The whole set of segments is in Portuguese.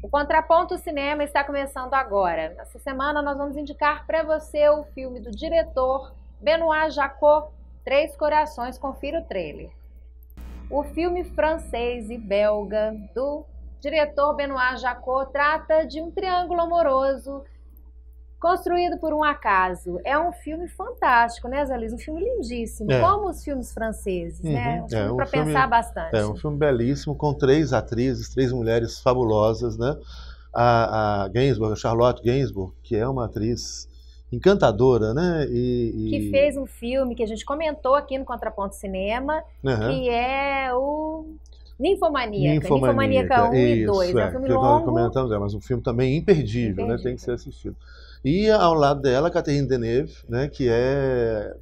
O Contraponto Cinema está começando agora. Nessa semana nós vamos indicar para você o filme do diretor Benoît Jacot, Três Corações, confira o trailer. O filme francês e belga do diretor Benoît Jacot trata de um triângulo amoroso Construído por um acaso. É um filme fantástico, né, Zaliz? Um filme lindíssimo, é. como os filmes franceses, né? uhum. né? Um é, um para pensar bastante. É um filme belíssimo, com três atrizes, três mulheres fabulosas, né? A, a Gainsbourg, a Charlotte Gainsbourg, que é uma atriz encantadora, né? E, e... Que fez um filme que a gente comentou aqui no Contraponto Cinema, uhum. que é o Ninfomaníaca, Ninfomaníaca, 1 isso, e 2. É, é um é, filme longo. Nós comentamos, é, mas um filme também imperdível, né? imperdível, né? Tem que ser assistido. E ao lado dela, Catherine Deneuve, né, que é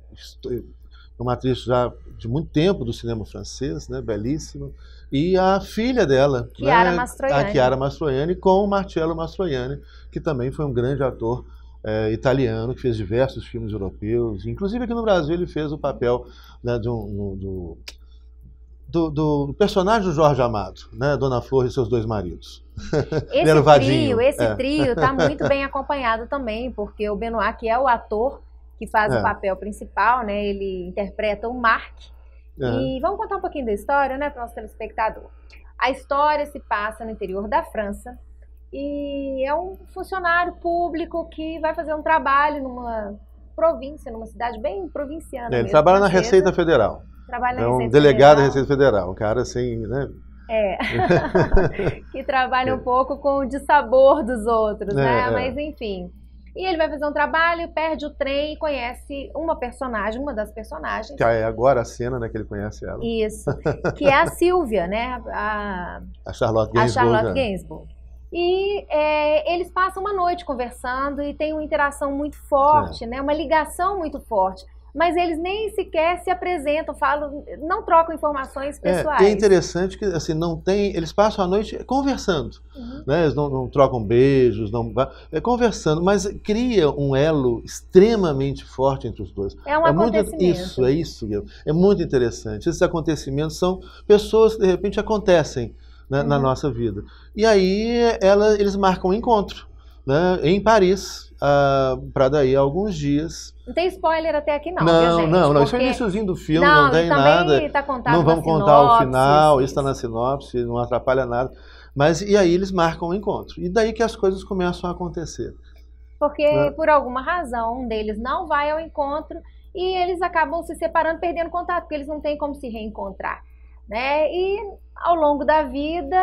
uma atriz já de muito tempo do cinema francês, né, belíssima, e a filha dela, né, Chiara né, Mastroianni. a Chiara Mastroianni, com o Marcello Mastroianni, que também foi um grande ator é, italiano, que fez diversos filmes europeus, inclusive aqui no Brasil ele fez o papel né, de um, do, do, do, personagem do Jorge Amado, né? Dona Flor e seus dois maridos. Esse trio, esse é. trio está muito bem acompanhado também, porque o Benoit, que é o ator que faz é. o papel principal, né? Ele interpreta o Mark. É. E vamos contar um pouquinho da história, né, para o nosso telespectador. A história se passa no interior da França e é um funcionário público que vai fazer um trabalho numa província, numa cidade bem provinciana. É, ele mesmo, trabalha na Receita Federal. Trabalha é um delegado Federal. da Receita Federal, um cara assim, né? É, que trabalha um é. pouco com o dissabor dos outros, é, né? É. Mas enfim. E ele vai fazer um trabalho, perde o trem e conhece uma personagem, uma das personagens. Que é agora a cena, né, que ele conhece ela. Isso. Que é a Silvia, né? A, a Charlotte Gainsbourg. A Charlotte é. Gainsbourg. E é, eles passam uma noite conversando e tem uma interação muito forte, é. né? Uma ligação muito forte mas eles nem sequer se apresentam, falam, não trocam informações é, pessoais. É, é interessante que assim não tem, eles passam a noite conversando, uhum. né? Eles não, não, trocam beijos, não é conversando, mas cria um elo extremamente forte entre os dois. É um é acontecimento. Muito, isso, é isso, É muito interessante. Esses acontecimentos são pessoas que de repente acontecem. Né, uhum. na nossa vida. E aí ela, eles marcam um encontro né, em Paris, uh, ah, para daí alguns dias. Não tem spoiler até aqui, não. Não, gente, não, não. Porque... Isso é o iníciozinho do filme, não, não tem nada. Tá não vamos contar sinopse, o final, isso está na sinopse, não atrapalha nada. Mas e aí eles marcam o um encontro. E daí que as coisas começam a acontecer. Porque né? por alguma razão um deles não vai ao encontro e eles acabam se separando, perdendo contato, porque eles não têm como se reencontrar. Né? E ao longo da vida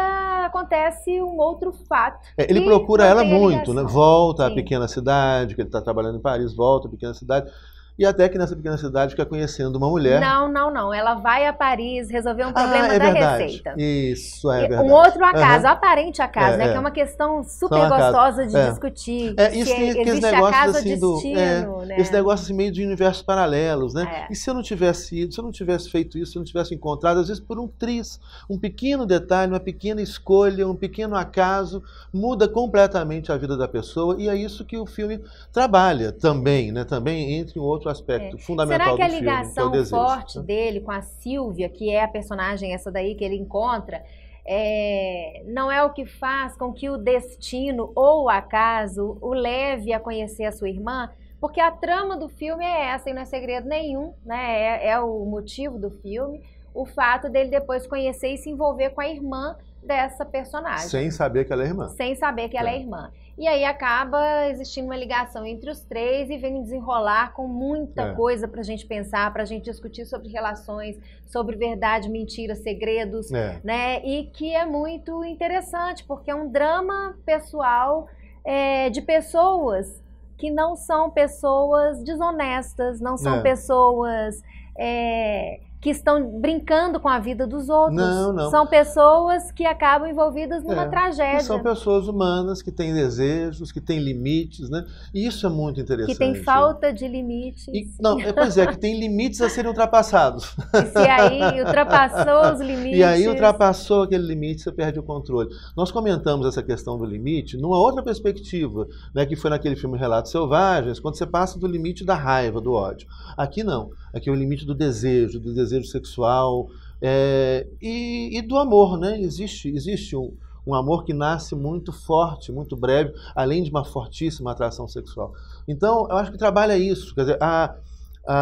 acontece um outro fato. É, ele procura ela muito, né? volta Sim. à pequena cidade, que ele está trabalhando em Paris, volta à pequena cidade. E até que nessa pequena cidade fica conhecendo uma mulher. Não, não, não. Ela vai a Paris resolver um ah, problema ah, é da verdade. receita. Isso, é verdade. Um outro acaso, uhum. aparente acaso, é, né? É. Que é, é. uma questão super gostosa de é. discutir. É, isso que tem aqueles negócios assim do. Destino, é, né? Esse negócio assim meio de universos paralelos, né? E se eu não tivesse ido, se eu não tivesse feito isso, se eu não tivesse encontrado, às vezes por um tris, um pequeno detalhe, uma pequena escolha, um pequeno acaso, muda completamente a vida da pessoa. E é isso que o filme trabalha também, né? Também entre um outro outro aspecto é. fundamental do filme. Será que a ligação filme, é forte né? dele com a Silvia, que é a personagem essa daí que ele encontra, é, não é o que faz com que o destino ou o acaso o leve a conhecer a sua irmã? Porque a trama do filme é essa e não é segredo nenhum, né? é, é o motivo do filme, o fato dele depois conhecer e se envolver com a irmã dessa personagem. Sem saber que ela é irmã. Sem saber que ela é, é. irmã. E aí acaba existindo uma ligação entre os três e vem desenrolar com muita é. coisa para a gente pensar, para a gente discutir sobre relações, sobre verdade, mentira, segredos, é. né? E que é muito interessante, porque é um drama pessoal é, de pessoas que não são pessoas desonestas, não são é. pessoas é, que estão brincando com a vida dos outros. Não, não. São pessoas que acabam envolvidas numa é, tragédia. São pessoas humanas que têm desejos, que têm limites, né? E isso é muito interessante. Que tem falta de limites. E, não, é, pois é, que tem limites a serem ultrapassados. E aí ultrapassou os limites. E aí ultrapassou aquele limite, você perde o controle. Nós comentamos essa questão do limite numa outra perspectiva, né? Que foi naquele filme Relatos Selvagens, quando você passa do limite da raiva, do ódio. Aqui não. Aqui é o limite do desejo, do desejo desejo sexual é, e, e, do amor, né? Existe, existe um, um amor que nasce muito forte, muito breve, além de uma fortíssima atração sexual. Então, eu acho que trabalha isso. Quer dizer, a, a,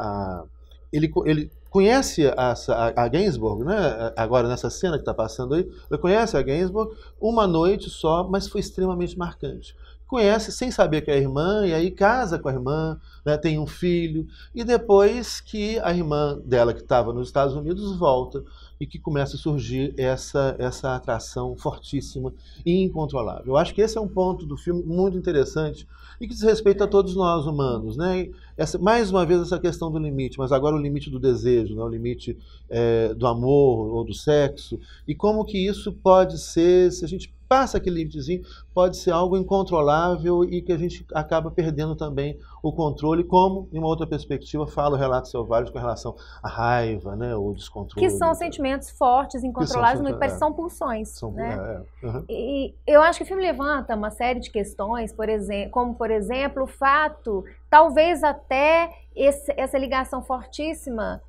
a ele, ele conhece a, a, a Gainsbourg, né? agora nessa cena que está passando aí, ele conhece a Gainsbourg uma noite só, mas foi extremamente marcante conhece sem saber que é irmã, e aí casa com a irmã, né, tem um filho, e depois que a irmã dela, que estava nos Estados Unidos, volta e que começa a surgir essa, essa atração fortíssima e incontrolável. Eu acho que esse é um ponto do filme muito interessante e que diz respeito a todos nós humanos. Né? Essa, mais uma vez, essa questão do limite, mas agora o limite do desejo, né? o limite é, do amor ou do sexo, e como que isso pode ser, se a gente passa aquele limitezinho, pode ser algo incontrolável e que a gente acaba perdendo também o controle, como, em uma outra perspectiva, fala o relato selvagem com relação à raiva, né, ou descontrole. Que são né? sentimentos fortes, incontroláveis, são, mas é. são pulsões. São, né? é. Uhum. E eu acho que o filme levanta uma série de questões, por exemplo, como, por exemplo, o fato, talvez até esse, essa ligação fortíssima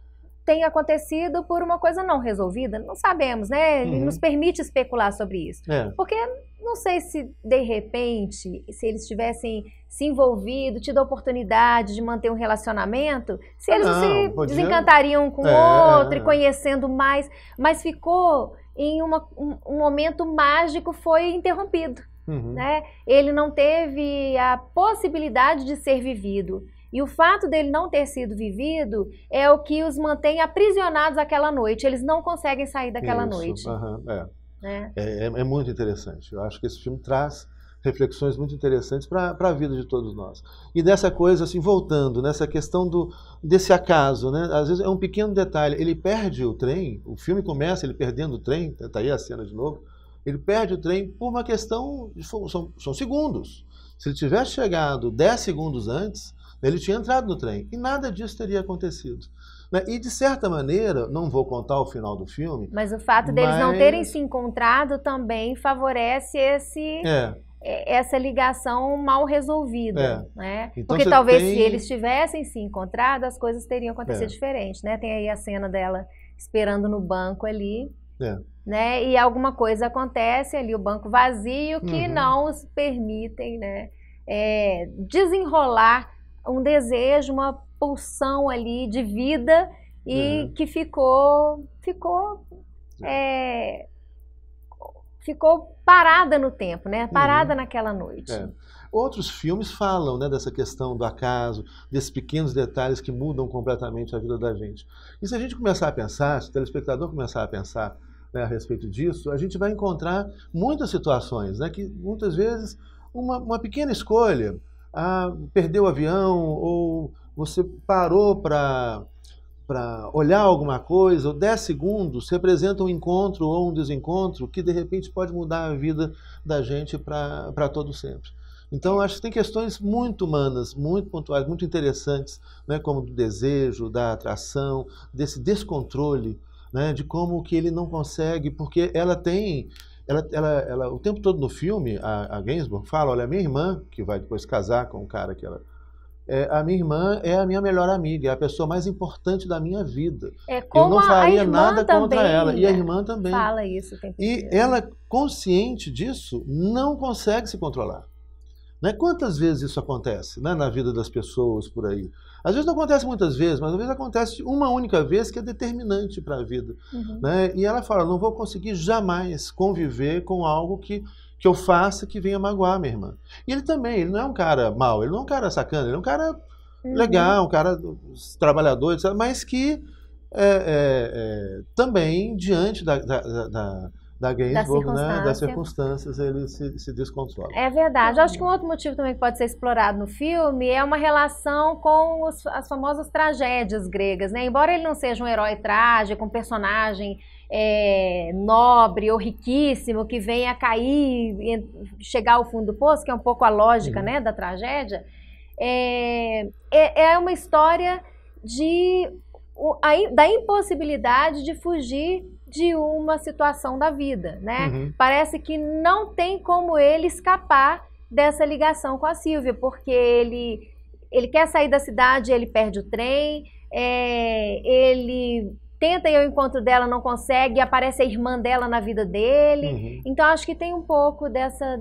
tem acontecido por uma coisa não resolvida? Não sabemos, né? Uhum. Nos permite especular sobre isso. É. Porque não sei se de repente, se eles tivessem se envolvido, tido a oportunidade de manter um relacionamento, se eles não, se podia... desencantariam com é, é outro e é. conhecendo mais, mas ficou em uma, um, um momento mágico foi interrompido. Uhum. Né? Ele não teve a possibilidade de ser vivido. E o fato dele não ter sido vivido é o que os mantém aprisionados aquela noite. Eles não conseguem sair daquela Isso, noite. É. é. É. É, é. muito interessante. Eu acho que esse filme traz reflexões muito interessantes para a vida de todos nós. E dessa coisa, assim, voltando, nessa né, questão do, desse acaso, né? às vezes é um pequeno detalhe. Ele perde o trem, o filme começa ele perdendo o trem, está tá aí a cena de novo. Ele perde o trem por uma questão, de, são, são segundos. Se ele tivesse chegado 10 segundos antes, ele tinha entrado no trem e nada disso teria acontecido. Né? E, de certa maneira, não vou contar o final do filme. Mas o fato deles não terem se encontrado também favorece esse. É. é. Essa ligação mal resolvida. É. Né? Então, Porque talvez tem... se eles tivessem se encontrado, as coisas teriam acontecido é. diferente. Né? Tem aí a cena dela esperando no banco ali. É. Né? E alguma coisa acontece ali, o banco vazio, que uhum. não os permitem né? É, desenrolar um desejo, uma pulsão ali de vida e uhum. que ficou ficou é. é, ficou parada no tempo, né? Parada uhum. naquela noite. É. Outros filmes falam né, dessa questão do acaso, desses pequenos detalhes que mudam completamente a vida da gente. E se a gente começar a pensar, se o telespectador começar a pensar né, a respeito disso, a gente vai encontrar muitas situações né, que muitas vezes uma, uma pequena escolha, ah, perdeu o avião, ou você parou para para olhar alguma coisa, ou 10 segundos representa um encontro ou um desencontro que de repente pode mudar a vida da gente para todo sempre. Então, acho que tem questões muito humanas, muito pontuais, muito interessantes, né, como do desejo, da atração, desse descontrole, né, de como que ele não consegue, porque ela tem ela, ela, ela, o tempo todo no filme, a, a Gainsbourg fala: olha, a minha irmã, que vai depois casar com o cara que ela. É, a minha irmã é a minha melhor amiga, é a pessoa mais importante da minha vida. É, Eu não faria nada contra ela. E a né? irmã também. Fala isso. Tem e ela, consciente disso, não consegue se controlar. Né? Quantas vezes isso acontece né? na vida das pessoas por aí? Às vezes não acontece muitas vezes, mas às vezes acontece uma única vez que é determinante para a vida. Uhum. Né? E ela fala: não vou conseguir jamais conviver com algo que, que eu faça que venha magoar minha irmã. E ele também, ele não é um cara mau, ele não é um cara sacana, ele é um cara uhum. legal, um cara trabalhador, etc., mas que é, é, é, também, diante da, da, da da Gainsbourg, da né, das circunstâncias, ele se, se descontrola. É verdade. Eu acho que um outro motivo também que pode ser explorado no filme é uma relação com os, as famosas tragédias gregas. Né? Embora ele não seja um herói trágico, um personagem é, nobre ou riquíssimo que venha cair cair, chegar ao fundo do poço, que é um pouco a lógica uhum. né, da tragédia, é, é, é uma história de, da impossibilidade de fugir de uma situação da vida, né? Uhum. Parece que não tem como ele escapar dessa ligação com a Silvia, porque ele ele quer sair da cidade, ele perde o trem, é, ele tenta ir ao encontro dela, não consegue, aparece a irmã dela na vida dele. Uhum. Então acho que tem um pouco dessa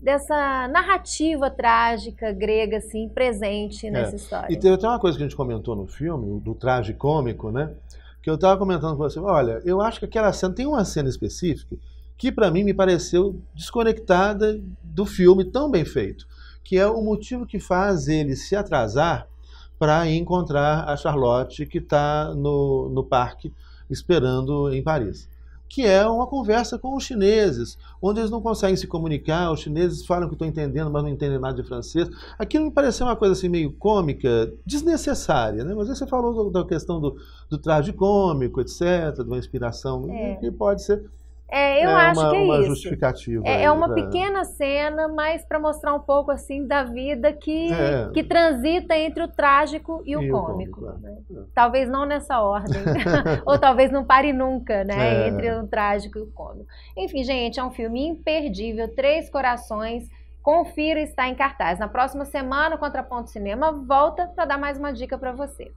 dessa narrativa trágica grega assim presente é. nessa é. história. E tem até uma coisa que a gente comentou no filme, do tragicômico, né? que eu estava comentando com você, olha, eu acho que aquela cena, tem uma cena específica que para mim me pareceu desconectada do filme tão bem feito, que é o motivo que faz ele se atrasar para encontrar a Charlotte que está no, no parque esperando em Paris que é uma conversa com os chineses, onde eles não conseguem se comunicar, os chineses falam que estão entendendo, mas não entendem nada de francês. Aquilo me pareceu uma coisa assim meio cômica, desnecessária, né? Mas aí você falou da questão do, do traje cômico, etc., de uma inspiração, é. Né, que pode ser é, eu é acho uma, que é uma isso. Justificativa é, é aí, é uma pequena cena, mas para mostrar um pouco assim da vida que, é. que transita entre o trágico e, e o cômico. O cômico né? É. Talvez não nessa ordem, ou talvez não pare nunca, né? É. Entre o trágico e o cômico. Enfim, gente, é um filme imperdível, Três Corações. Confira, está em cartaz. Na próxima semana, o Contraponto Cinema volta para dar mais uma dica para você.